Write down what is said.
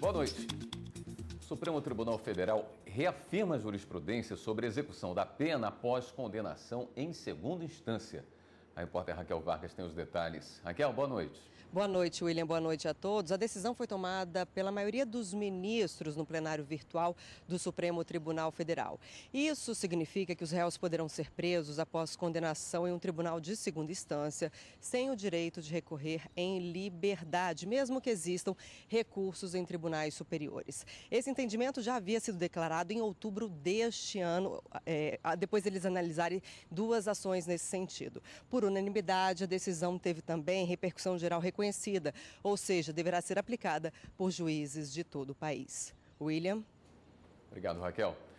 Boa noite. O Supremo Tribunal Federal reafirma a jurisprudência sobre execução da pena após condenação em segunda instância. A repórter Raquel Vargas tem os detalhes. Raquel, boa noite. Boa noite, William. Boa noite a todos. A decisão foi tomada pela maioria dos ministros no plenário virtual do Supremo Tribunal Federal. Isso significa que os réus poderão ser presos após condenação em um tribunal de segunda instância, sem o direito de recorrer em liberdade, mesmo que existam recursos em tribunais superiores. Esse entendimento já havia sido declarado em outubro deste ano, é, depois deles analisarem duas ações nesse sentido. Por unanimidade, a decisão teve também repercussão geral reconhecida, ou seja, deverá ser aplicada por juízes de todo o país. William. Obrigado, Raquel.